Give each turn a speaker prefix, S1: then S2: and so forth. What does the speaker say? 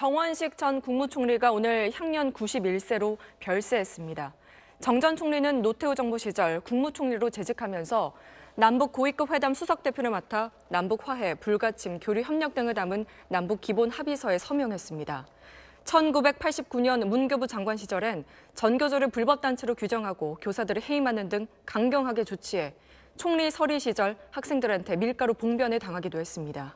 S1: 정원식 전 국무총리가 오늘 향년 91세로 별세했습니다. 정전 총리는 노태우 정부 시절 국무총리로 재직하면서 남북 고위급 회담 수석 대표를 맡아 남북 화해, 불가침, 교류 협력 등을 담은 남북 기본 합의서에 서명했습니다. 1989년 문교부 장관 시절엔 전교조를 불법단체로 규정하고 교사들을 해임하는 등 강경하게 조치해 총리 서리 시절 학생들한테 밀가루 봉변을 당하기도 했습니다.